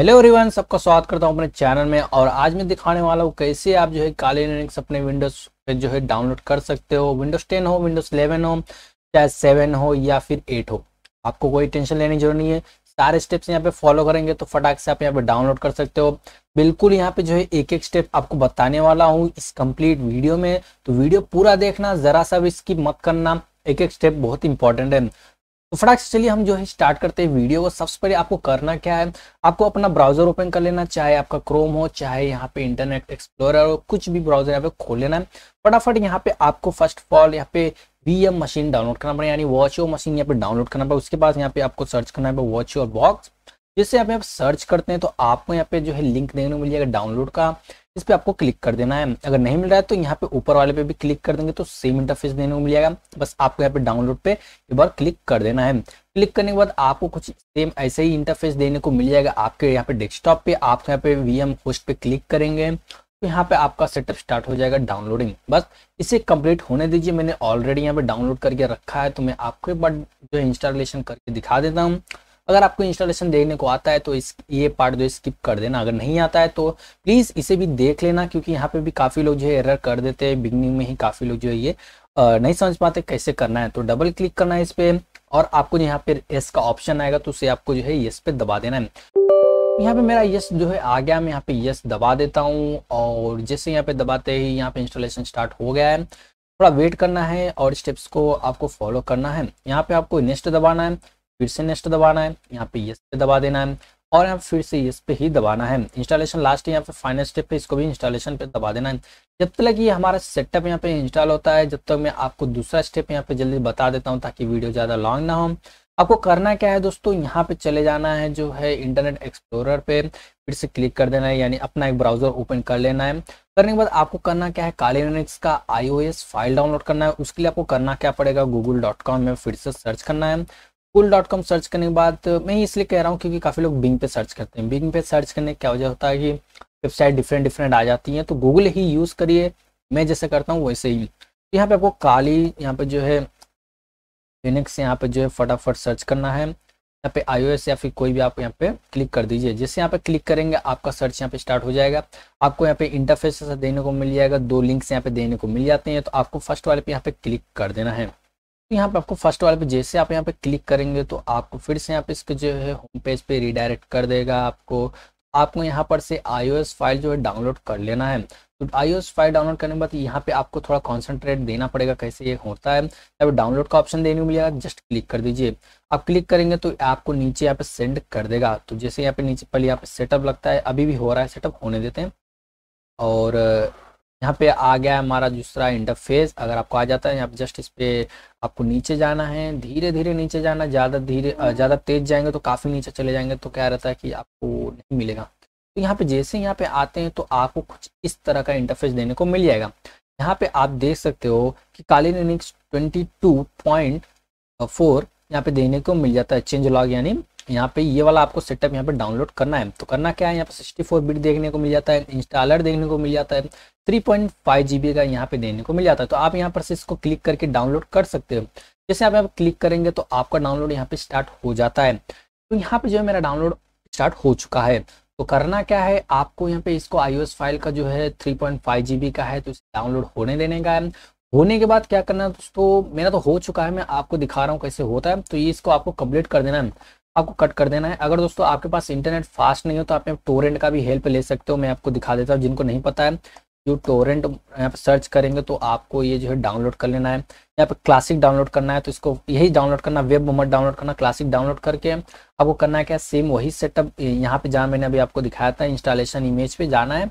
hello everyone सबका स्वागत करता हूं अपने चैनल में और आज मैं दिखाने वाला हूं कैसे आप जो है काले लिनक्स अपने विंडोज पे जो है डाउनलोड कर सकते हो विंडोज 10 हो विंडोज 11 हो चाहे 7 हो या फिर 8 हो आपको कोई टेंशन लेने की जरूरत नहीं है सारे स्टेप्स यहां पे फॉलो करेंगे तो फटाक से आप यहाँ पे डाउनलोड कर सकते हो बिल्कुल यहाँ पे जो है एक एक स्टेप आपको बताने वाला हूँ इस कम्प्लीट वीडियो में तो वीडियो पूरा देखना जरा सा भी इसकी मत करना एक एक स्टेप बहुत इंपॉर्टेंट है तो फटाक से चलिए हम जो है स्टार्ट करते हैं वीडियो को सबसे पहले आपको करना क्या है आपको अपना ब्राउजर ओपन कर लेना चाहे आपका क्रोम हो चाहे यहाँ पे इंटरनेट एक्सप्लोरर हो कुछ भी ब्राउजर यहाँ पे खोल लेना है फटाफट यहाँ पे आपको फर्स्ट ऑफ ऑल यहाँ पे वी मशीन डाउनलोड करना पड़ेगा यानी वॉच ओ मशीन यहाँ पे डाउनलोड करना पड़ेगा उसके बाद यहाँ पे आपको सर्च करना है वॉच ओर बॉक्स जैसे आप यहाँ सर्च करते हैं तो आपको यहाँ पे जो है लिंक देखने को मिल जाएगा डाउनलोड का इस पर आपको क्लिक कर देना है अगर नहीं मिल रहा है तो यहाँ पे ऊपर वाले पे भी क्लिक कर देंगे तो सेम इंटरफेस देने को मिल जाएगा बस आपको यहाँ पे डाउनलोड पे एक बार क्लिक कर देना है क्लिक करने के बाद आपको कुछ सेम ऐसे ही इंटरफेस देने को मिल जाएगा आपके यहाँ पे डेस्कटॉप पे आप यहाँ पे वी एम पे क्लिक करेंगे तो यहाँ पे आपका सेटअप स्टार्ट हो जाएगा डाउनलोडिंग बस इसे कंप्लीट होने दीजिए मैंने ऑलरेडी यहाँ पे डाउनलोड करके रखा है तो मैं आपको एक बार जो इंस्टॉलेशन करके दिखा देता हूँ अगर आपको इंस्टॉलेशन देखने को आता है तो इस ये पार्ट जो स्किप कर देना अगर नहीं आता है तो प्लीज़ इसे भी देख लेना क्योंकि यहाँ पे भी काफ़ी लोग जो है एरर कर देते हैं बिगनिंग में ही काफ़ी लोग जो है ये नहीं समझ पाते कैसे करना है तो डबल क्लिक करना है इस पर और आपको यहाँ पे एस का ऑप्शन आएगा तो उसे आपको जो है यस पे दबा देना है यहाँ पे मेरा यस जो है आ गया मैं यहाँ पे यस दबा देता हूँ और जैसे यहाँ पे दबाते ही यहाँ पे इंस्टॉलेशन स्टार्ट हो गया है थोड़ा वेट करना है और स्टेप्स को आपको फॉलो करना है यहाँ पे आपको नेक्स्ट दबाना है फिर से नेक्स्ट दबाना है यहाँ पे यस पे दबा देना है और यहाँ फिर से यस पे ही दबाना है इंस्टॉलेशन लास्ट यहाँ पे फाइनल स्टेप पे इसको भी इंस्टॉलेशन पे दबा देना है जब तक ये हमारा सेटअप यहाँ पे इंस्टॉल होता है जब तक मैं आपको दूसरा स्टेप यहाँ पे जल्दी बता देता हूँ ताकि वीडियो ज़्यादा लॉन्ग ना हो आपको करना क्या है दोस्तों यहाँ पे चले जाना है जो है इंटरनेट एक्सप्लोरर पे फिर से क्लिक कर देना है यानी अपना एक ब्राउजर ओपन कर लेना है करने के बाद आपको करना क्या है काली लिनक्स का आईओएस फाइल डाउनलोड करना है उसके लिए आपको करना क्या पड़ेगा गूगल में फिर से सर्च करना है कूल डॉट कॉम सर्च करने के बाद मैं इसलिए कह रहा हूँ क्योंकि काफ़ी लोग बिंग पे सर्च करते हैं बिंग पे सर्च करने क्या वजह होता है कि वेबसाइट डिफरेंट डिफरेंट आ जाती हैं तो गूगल ही यूज़ करिए मैं जैसे करता हूँ वैसे ही यहाँ पे आपको काली यहाँ पे जो है लिनक्स यहाँ पे जो है फटाफट सर्च करना है यहाँ पे आईओएस या फिर कोई भी आप यहाँ पे क्लिक कर दीजिए जैसे यहाँ पे क्लिक करेंगे आपका सर्च यहाँ पे स्टार्ट हो जाएगा आपको यहाँ पे इंटरफेस देने को मिल जाएगा दो लिंक्स यहाँ पे देने को मिल जाते हैं तो आपको फर्स्ट वाले पे यहाँ पे क्लिक कर देना है तो यहाँ पे आपको फर्स्ट वाले पे जैसे आप यहाँ पे क्लिक करेंगे तो आपको फिर से यहाँ पे इसके जो है होम पेज पे रिडायरेक्ट कर देगा आपको आपको यहाँ पर से iOS फाइल जो है डाउनलोड कर लेना है तो iOS फाइल डाउनलोड करने के बाद यहाँ पे आपको थोड़ा कॉन्सेंट्रेट देना पड़ेगा कैसे ये होता है तब डाउनलोड का ऑप्शन देने मिलेगा जस्ट क्लिक कर दीजिए आप क्लिक करेंगे तो आपको नीचे यहाँ पे सेंड कर देगा तो जैसे यहाँ पे नीचे पहले यहाँ पे सेटअप लगता है अभी भी हो रहा है सेटअप होने देते हैं और यहाँ पे आ गया है हमारा दूसरा इंटरफेस अगर आपको आ जाता है यहाँ पे जस्ट इस पर आपको नीचे जाना है धीरे धीरे नीचे जाना ज़्यादा धीरे ज़्यादा तेज जाएंगे तो काफ़ी नीचे चले जाएंगे तो क्या रहता है कि आपको नहीं मिलेगा तो यहाँ पे जैसे यहाँ पे आते हैं तो आपको कुछ इस तरह का इंटरफेस देने को मिल जाएगा यहाँ पे आप देख सकते हो कि Kali twenty two point four यहाँ पे देने को मिल जाता है चेंज लॉग यानी यहाँ पे ये वाला आपको सेटअप यहाँ पे डाउनलोड करना है तो करना क्या है यहाँ पे 64 बिट देखने को मिल जाता है इंस्टॉलर देखने को मिल जाता है 3.5 बी का यहाँ पे देने को मिल जाता है तो आप यहाँ पर से इसको क्लिक करके डाउनलोड कर सकते हो जैसे आप यहाँ पर क्लिक करेंगे तो आपका डाउनलोड यहाँ पे स्टार्ट हो जाता है तो यहाँ पे जो है मेरा डाउनलोड स्टार्ट हो चुका है तो करना क्या है आपको यहाँ पे इसको आईओएस फाइल का जो है जी बी का है तो इसे डाउनलोड होने देने का है होने के बाद क्या करना है दोस्तों मेरा तो हो चुका है मैं आपको दिखा रहा हूँ कैसे होता है तो ये इसको आपको कंप्लीट कर देना है आपको कट कर देना है अगर दोस्तों आपके पास इंटरनेट फास्ट नहीं हो तो आप टोरेंट का भी हेल्प ले सकते हो मैं आपको दिखा देता हूँ जिनको नहीं पता है जो टोरेंट पर सर्च करेंगे तो आपको ये जो है डाउनलोड कर लेना है यहाँ पे क्लासिक डाउनलोड करना है तो इसको यही डाउनलोड करना वेब मोमर डाउनलोड करना क्लासिक डाउनलोड करके आपको करना है क्या सेम वही सेटअप यहाँ पे जहाँ मैंने अभी आपको दिखाया था इंस्टॉलेशन इमेज पे जाना है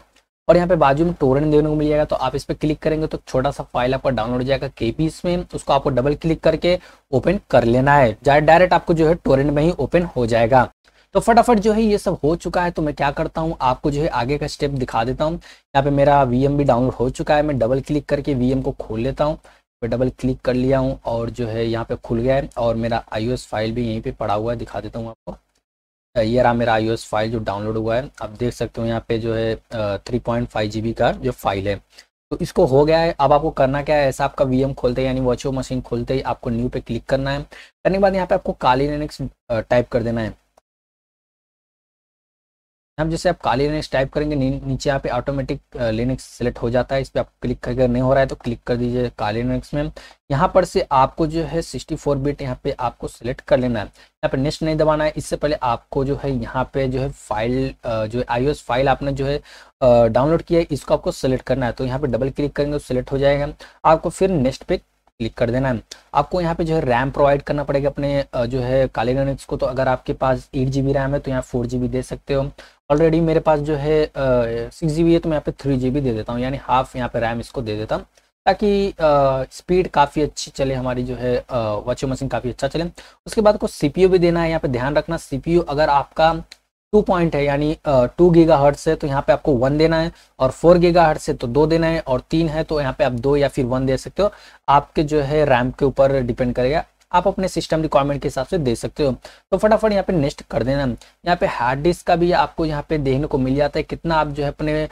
और यहाँ पे बाजू में टोरेंट देने को मिल जाएगा तो आप इस पर क्लिक करेंगे तो छोटा सा फाइल आपका डाउनलोड हो जाएगा केपीस में उसको आपको डबल क्लिक करके ओपन कर लेना है डायरेक्ट आपको जो है टोरेंट में ही ओपन हो जाएगा तो फटाफट जो है ये सब हो चुका है तो मैं क्या करता हूँ आपको जो है आगे का स्टेप दिखा देता हूँ यहाँ पे मेरा वीएम भी डाउनलोड हो चुका है मैं डबल क्लिक करके वीएम को खोल लेता हूँ डबल क्लिक कर लिया हूँ और जो है यहाँ पे खुल गया है और मेरा आईओएस फाइल भी यहीं पे पड़ा हुआ है दिखा देता हूँ आपको ये रहा मेरा आई फाइल जो डाउनलोड हुआ है आप देख सकते हो यहाँ पे जो है three point five G B का जो फाइल है तो इसको हो गया है अब आपको करना क्या है ऐसा आपका वीएम खोलते यानी वर्चुअल मशीन खोलते ही आपको न्यू पे क्लिक करना है करने के बाद यहाँ पे आपको काली लिनक्स टाइप कर देना है हम जैसे आप काली लिनक्स टाइप करेंगे नी, नीचे यहाँ पे ऑटोमेटिक लिनक्स सेलेक्ट हो जाता है इस पर आप क्लिक करके नहीं हो रहा है तो क्लिक कर दीजिए काली लिनक्स में यहाँ पर से आपको जो है 64 बिट यहाँ पे आपको सेलेक्ट कर लेना है यहाँ पर नेक्स्ट नहीं दबाना है इससे पहले आपको जो है यहाँ पे जो है फाइल जो है आई फाइल आपने जो है डाउनलोड किया है इसको आपको सेलेक्ट करना है तो यहाँ पे डबल क्लिक करेंगे तो सेलेक्ट हो जाएगा आपको फिर नेक्स्ट पे क्लिक कर देना है आपको यहाँ पे जो है रैम प्रोवाइड करना पड़ेगा अपने जो है काले लिनक्स को तो अगर आपके पास एट जी रैम है तो यहाँ फोर जी दे सकते हो ऑलरेडी मेरे पास जो है सिक्स जी है तो मैं यहाँ पे थ्री जी दे देता हूँ यानी हाफ यहाँ पे रैम इसको दे देता हूँ ताकि स्पीड काफ़ी अच्छी चले हमारी जो है वॉशिंग मशीन काफ़ी अच्छा चले उसके बाद को सीपीयू भी देना है यहाँ पे ध्यान रखना सीपीयू अगर आपका टू पॉइंट है यानी टू गीगा हर्ट से तो यहाँ पे आपको वन देना है और फोर गीगा हर्ट से तो दो देना है और तीन है तो यहाँ पे आप दो या फिर वन दे सकते हो आपके जो है रैम के ऊपर डिपेंड करेगा आप अपने सिस्टम रिक्वायरमेंट के हिसाब से दे सकते हो तो फटाफट यहाँ पे नेक्स्ट कर देना यहाँ पे हार्ड डिस्क का भी आपको यहाँ पे देखने को मिल जाता है कितना आप जो है अपने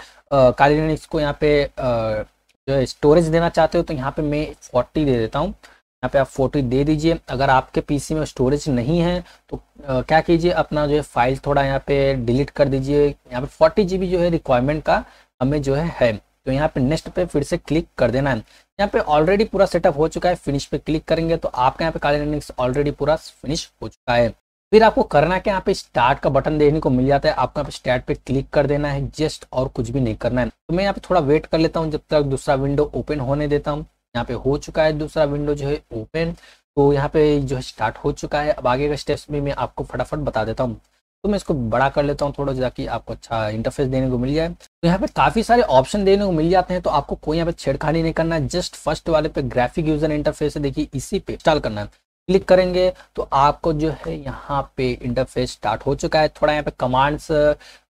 कालीनिक्स को यहाँ पे जो है स्टोरेज देना चाहते हो तो यहाँ पे मैं फोर्टी दे देता हूँ यहाँ पे आप फोर्टी दे दीजिए अगर आपके पीसी में स्टोरेज नहीं है तो क्या कीजिए अपना जो है फाइल थोड़ा यहाँ पे डिलीट कर दीजिए यहाँ पे फोर्टी जी जो है रिक्वायरमेंट का हमें जो है है तो यहाँ पे नेक्स्ट पे फिर से क्लिक कर देना है यहाँ पे ऑलरेडी पूरा सेटअप हो चुका है फिनिश पे क्लिक करेंगे तो आपका यहाँ पे काले कालीनिक्स ऑलरेडी पूरा फिनिश हो चुका है फिर आपको करना क्या यहाँ पे स्टार्ट का बटन देखने को मिल जाता है आपको यहाँ पे स्टार्ट पे क्लिक कर देना है जस्ट और कुछ भी नहीं करना है तो मैं यहाँ पे थोड़ा वेट कर लेता हूँ जब तक दूसरा विंडो ओपन होने देता हूँ यहाँ पे हो चुका है दूसरा विंडो जो है ओपन तो यहाँ पे जो है स्टार्ट हो चुका है अब आगे का स्टेप्स भी मैं आपको फटाफट बता देता हूँ तो मैं इसको बड़ा कर लेता हूँ थोड़ा ताकि आपको अच्छा इंटरफेस देने को मिल जाए तो यहाँ पे काफ़ी सारे ऑप्शन देने को मिल जाते हैं तो आपको कोई यहाँ पे छेड़खानी नहीं करना है जस्ट फर्स्ट वाले पे ग्राफिक यूजर इंटरफेस है देखिए इसी पे इंस्टॉल करना है क्लिक करेंगे तो आपको जो है यहाँ पे इंटरफेस स्टार्ट हो चुका है थोड़ा यहाँ पे कमांड्स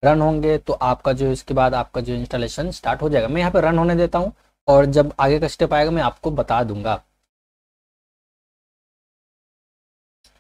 रन होंगे तो आपका जो इसके बाद आपका जो इंस्टॉलेशन स्टार्ट हो जाएगा मैं यहाँ पे रन होने देता हूँ और जब आगे का स्टेप आएगा मैं आपको बता दूंगा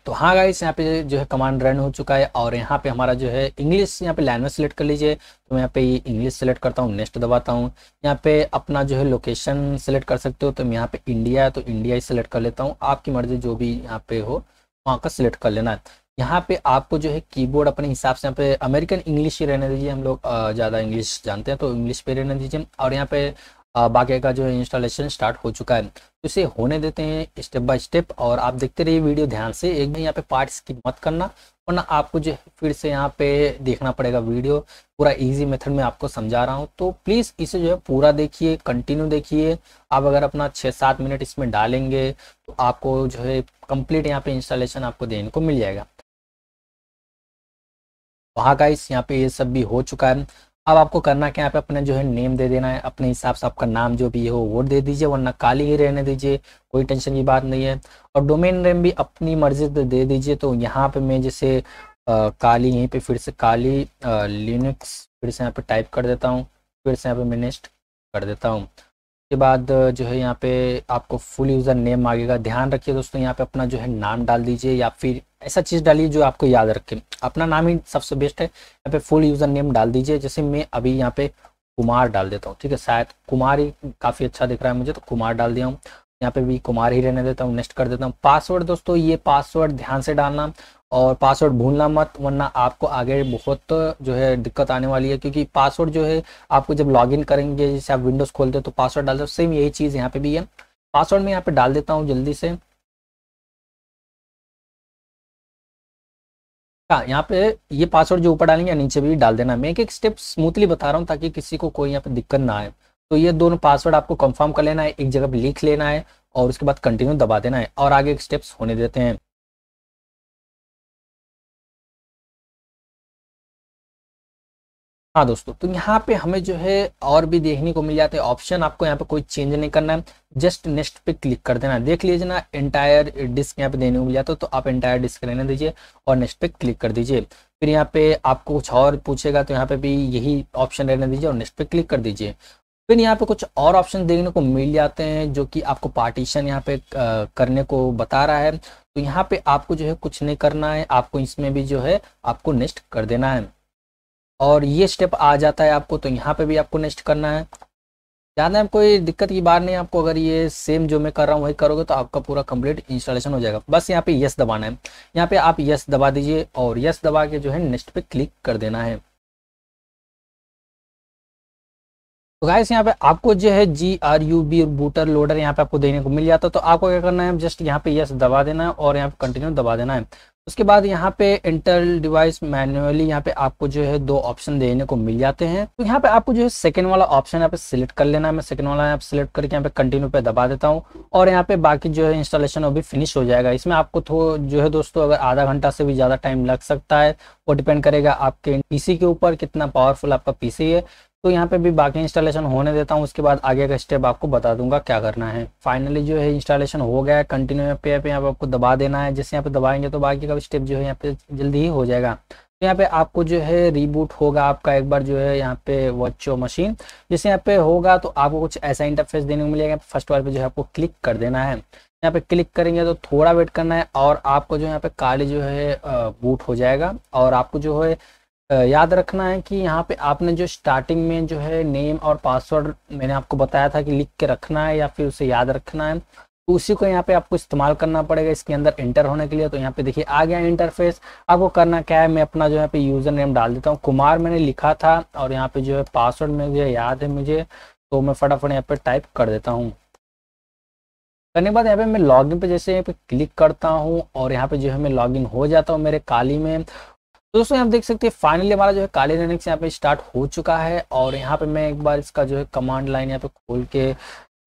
तो हाँ गाइस यहाँ पे जो है कमांड रन हो चुका है और यहाँ पे हमारा जो है इंग्लिश यहाँ पे लैंग्वेज सेलेक्ट कर लीजिए तो मैं यहाँ पे इंग्लिश सेलेक्ट करता हूँ नेक्स्ट दबाता हूँ यहाँ पे अपना जो है लोकेशन सेलेक्ट कर सकते हो तो मैं यहाँ पे इंडिया है तो इंडिया ही सेलेक्ट कर लेता हूँ आपकी मर्जी जो भी यहाँ पे हो वहाँ का सिलेक्ट कर लेना है यहाँ पे आपको जो है कीबोर्ड अपने हिसाब से यहाँ पे अमेरिकन इंग्लिश ही रहने दीजिए हम लोग ज़्यादा इंग्लिश जानते हैं तो इंग्लिश पे रहने दीजिए और यहाँ पे बाकी का जो है इंस्टॉलेशन स्टार्ट हो चुका है तो इसे होने देते हैं स्टेप बाय स्टेप और आप देखते रहिए वीडियो ध्यान से एक भी यहाँ पे पार्ट स्किप मत करना वरना आपको जो फिर से यहाँ पे देखना पड़ेगा वीडियो पूरा इजी मेथड में आपको समझा रहा हूँ तो प्लीज़ इसे जो है पूरा देखिए कंटिन्यू देखिए आप अगर अपना छः सात मिनट इसमें डालेंगे तो आपको जो है कंप्लीट यहाँ पे इंस्टॉलेशन आपको देने को मिल जाएगा वहाँ का इस यहाँ पे ये सब भी हो चुका है अब आपको करना क्या है अपना जो है नेम दे देना है अपने हिसाब से आपका नाम जो भी हो वो दे दीजिए वरना काली ही रहने दीजिए कोई टेंशन की बात नहीं है और डोमेन नेम भी अपनी मर्जी से दे दीजिए तो यहाँ पे मैं जैसे आ, काली यहीं पे फिर से काली लिनक्स फिर से यहाँ पे टाइप कर देता हूँ फिर से यहाँ पे मिनिस्ट कर देता हूँ उसके बाद जो है यहाँ पे आपको फुल यूज़र नेम मांगेगा ध्यान रखिए दोस्तों यहाँ पे अपना जो है नाम डाल दीजिए या फिर ऐसा चीज़ डालिए जो आपको याद रखे अपना नाम ही सबसे बेस्ट है यहाँ पे फुल यूज़र नेम डाल दीजिए जैसे मैं अभी यहाँ पे कुमार डाल देता हूँ ठीक है शायद कुमार ही काफ़ी अच्छा दिख रहा है मुझे तो कुमार डाल दिया हूँ यहाँ पे भी कुमार ही रहने देता हूँ नेक्स्ट कर देता हूँ पासवर्ड दोस्तों ये पासवर्ड ध्यान से डालना और पासवर्ड भूलना मत वरना आपको आगे बहुत जो है दिक्कत आने वाली है क्योंकि पासवर्ड जो है आपको जब लॉगिन करेंगे जैसे आप विंडोज़ खोलते हो तो पासवर्ड डालते हो सेम यही चीज़ यहाँ पे भी है पासवर्ड में यहाँ पे डाल देता हूँ जल्दी से हाँ यहाँ पे ये पासवर्ड जो ऊपर डालेंगे नीचे भी डाल देना मैं एक एक स्टेप स्मूथली बता रहा हूँ ताकि किसी को कोई यहाँ पे दिक्कत ना आए तो ये दोनों पासवर्ड आपको कंफर्म कर लेना है एक जगह पे लिख लेना है और उसके बाद कंटिन्यू दबा देना है और आगे एक स्टेप्स होने देते हैं हाँ दोस्तों तो यहाँ पे हमें जो है और भी देखने को मिल जाते हैं ऑप्शन आपको यहाँ पे कोई चेंज नहीं करना है जस्ट नेक्स्ट पे क्लिक कर देना देख लीजिए ना एंटायर डिस्क यहाँ पे देने को मिल जाता है तो आप एंटायर डिस्क रहने दीजिए और नेक्स्ट पे क्लिक कर दीजिए फिर यहाँ पे आपको कुछ और पूछेगा तो यहाँ पे भी यही ऑप्शन रहने दीजिए और नेक्स्ट पे क्लिक कर दीजिए फिर यहाँ पे कुछ और ऑप्शन देखने को मिल जाते हैं जो कि आपको पार्टीशन यहाँ पे करने को बता रहा है तो यहाँ पे आपको जो है कुछ नहीं करना है आपको इसमें भी जो है आपको नेक्स्ट कर देना है और ये स्टेप आ जाता है आपको तो यहाँ पे भी आपको नेक्स्ट करना है ज़्यादा कोई दिक्कत की बात नहीं आपको अगर ये सेम जो मैं कर रहा हूँ वही करोगे तो आपका पूरा कंप्लीट इंस्टॉलेशन हो जाएगा बस यहाँ पे यस दबाना है यहाँ पे आप यस दबा दीजिए और यस दबा के जो है नेक्स्ट पे क्लिक कर देना है तो गाइस यहाँ पे आपको जो है G R U B boot loader यहाँ पे आपको देने को मिल जाता है तो आपको क्या करना है जस्ट यहाँ पे यस दबा देना है और यहाँ पे कंटिन्यू दबा देना है उसके बाद यहाँ पे इंटर डिवाइस मैनुअली यहाँ पे आपको जो है दो ऑप्शन देने को मिल जाते हैं तो यहाँ पे आपको जो है सेकंड वाला ऑप्शन यहाँ पे सिलेक्ट कर लेना है मैं सेकंड वाला यहाँ पे सिलेक्ट करके यहाँ पे कंटिन्यू पे दबा देता हूँ और यहाँ पे बाकी जो है इंस्टॉलेशन वो भी फिनिश हो जाएगा इसमें आपको जो है दोस्तों अगर आधा घंटा से भी ज़्यादा टाइम लग सकता है वो डिपेंड करेगा आपके पीसी के ऊपर कितना पावरफुल आपका पीसी है तो यहाँ पे भी बाकी इंस्टॉलेशन होने देता हूँ उसके बाद आगे का स्टेप आपको बता दूंगा क्या करना है फाइनली जो है इंस्टॉलेशन हो गया है कंटिन्यू पे पे यहाँ पे आपको दबा देना है जैसे यहाँ पे दबाएंगे तो बाकी का स्टेप जो है यहाँ पे जल्दी ही हो जाएगा तो यहाँ पे आपको जो है रीबूट होगा आपका एक बार जो है यहाँ पे वॉचो मशीन जैसे यहाँ पे होगा तो आपको कुछ ऐसा इंटरफेस देने को मिलेगा फर्स्ट बार पे जो है आपको क्लिक कर देना है यहाँ पे क्लिक करेंगे तो थोड़ा वेट करना है और आपको जो यहाँ पे काली जो है बूट हो जाएगा और आपको जो है याद रखना है कि यहाँ पे आपने जो स्टार्टिंग में जो है नेम और पासवर्ड मैंने आपको बताया था कि लिख के रखना है या फिर उसे याद रखना है तो उसी को यहाँ पे आपको इस्तेमाल करना पड़ेगा इसके अंदर एंटर होने के लिए तो यहाँ पे देखिए आ गया इंटरफेस आपको करना क्या है मैं अपना जो यहाँ पे यूज़र नेम डाल देता हूँ कुमार मैंने लिखा था और यहाँ पे जो है पासवर्ड में जो याद है मुझे तो मैं फटाफट यहाँ पे टाइप कर देता हूँ करने के बाद यहाँ पे मैं लॉगिन पे जैसे यहाँ पे क्लिक करता हूँ और यहाँ पे जो है मैं लॉगिन हो जाता हूँ मेरे काली में तो दोस्तों आप देख सकते हैं फाइनली हमारा जो है काले लिनक्स यहाँ पे स्टार्ट हो चुका है और यहाँ पे मैं एक बार इसका जो है कमांड लाइन यहाँ पे खोल के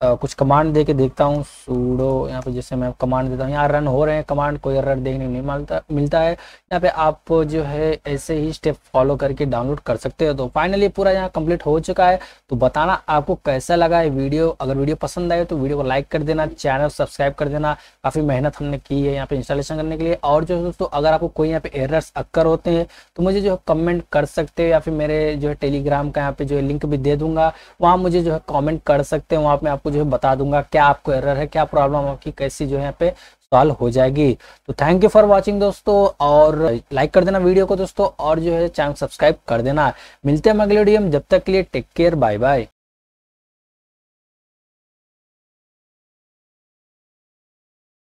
कुछ कमांड दे के देखता हूँ सूडो यहाँ पे जैसे मैं कमांड देता हूँ यहाँ रन हो रहे हैं कमांड कोई एरर देखने को नहीं मिलता मिलता है यहाँ पे आप जो है ऐसे ही स्टेप फॉलो करके डाउनलोड कर सकते हो तो फाइनली पूरा यहाँ कंप्लीट हो चुका है तो बताना आपको कैसा लगा है वीडियो अगर वीडियो पसंद आए तो वीडियो को लाइक कर देना चैनल सब्सक्राइब कर देना काफ़ी मेहनत हमने की है यहाँ पे इंस्टॉलेशन करने के लिए और जो दोस्तों अगर आपको कोई यहाँ पे एरर्स अक्कर होते हैं तो मुझे जो है कमेंट कर सकते हो या फिर मेरे जो है टेलीग्राम का यहाँ पे जो है लिंक भी दे दूंगा वहाँ मुझे जो है कॉमेंट कर सकते हैं वहाँ पे आपको आपको जो है बता दूंगा क्या आपको एरर है क्या प्रॉब्लम आपकी कैसी जो है यहाँ पे सॉल्व हो जाएगी तो थैंक यू फॉर वाचिंग दोस्तों और लाइक कर देना वीडियो को दोस्तों और जो है चैनल सब्सक्राइब कर देना मिलते हैं अगले वीडियो में जब तक के लिए टेक केयर बाय बाय